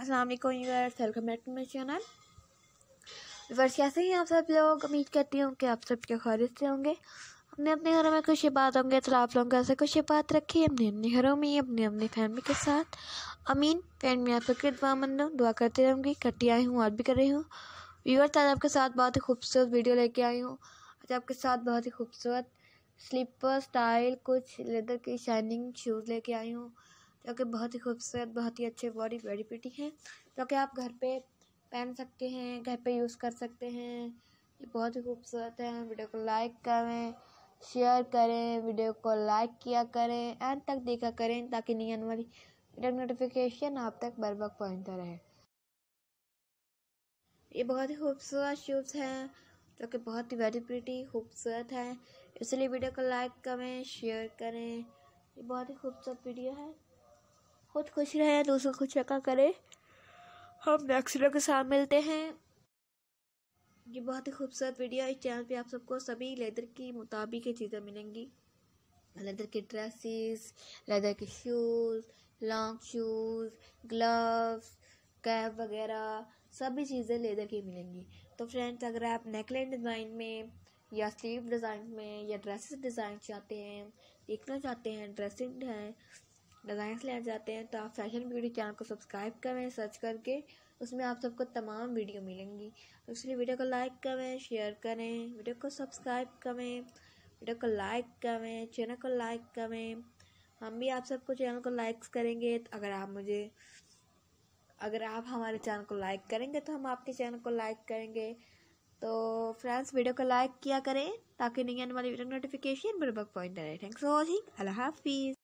अस्सलाम welcome back to channel yours कैसे हैं आप सब लोग उम्मीद करती हूँ कि आप सब के खारिज से होंगे हमने अपने घरों में खुशी बात होंगे तो आप लोगों ऐसे खुशी बात रखी अपने अपने घरों में अपने अपने फैमिली के साथ अमीन फ्रेंड में आप सबके दुआ लूँ दुआ करती रहूँगी करती आई हूँ और भी कर रही हूँ व्यूवर्स आज आपके साथ बहुत ही खूबसूरत वीडियो लेके आई हूँ आज आपके साथ बहुत ही खूबसूरत स्लीपर स्टाइल कुछ लेदर की शाइनिंग शूज़ लेके आई हूँ जो कि बहुत ही खूबसूरत बहुत ही अच्छे बॉडी वेरी प्रिटी हैं जो कि आप घर पे पहन सकते हैं घर पे यूज़ कर सकते हैं ये बहुत ही खूबसूरत है वीडियो को लाइक करें शेयर करें वीडियो को लाइक किया करें एंड तक देखा करें ताकि नई आने वाली वीडियो नोटिफिकेशन आप तक बर वक्त पहुँचता रहे ये बहुत ही खूबसूरत शूज़ हैं जो कि बहुत ही वेरी खूबसूरत है इसलिए वीडियो को लाइक करें शेयर करें ये बहुत ही खूबसूरत वीडियो है खुद खुश रहें दूसरों को चेका करें हम नेक्स्ट के साथ मिलते हैं ये बहुत ही खूबसूरत वीडियो है इस चैनल पे आप सबको सभी लेदर की मुताबिक ये चीज़ें मिलेंगी लेदर के ड्रेसेस लेदर के shoes long shoes gloves cap वगैरह सभी चीज़ें लेदर की मिलेंगी तो फ्रेंड्स अगर आप नेकलाइन डिज़ाइन में या स्लीव डिज़ाइन में या ड्रेसेस डिज़ाइन चाहते हैं देखना चाहते हैं ड्रेसिंग है डिज़ाइंस लेना चाहते हैं तो आप फैशन ब्यूटी चैनल को सब्सक्राइब करें सर्च करके उसमें आप सबको तमाम वीडियो मिलेंगी तो इसलिए वीडियो को लाइक करें शेयर करें वीडियो को सब्सक्राइब करें वीडियो को लाइक करें चैनल को लाइक करें हम भी आप सबको चैनल को लाइक्स करेंगे तो अगर आप मुझे अगर आप हमारे चैनल को लाइक करेंगे तो हम आपके चैनल को लाइक करेंगे तो फ्रेंड्स वीडियो को लाइक किया करें ताकि नहीं आने वाली वीडियो नोटिफिकेशन बड़बक पॉइंट रहे थैंक्स फॉर वॉचिंग अल्लाह हाफिज़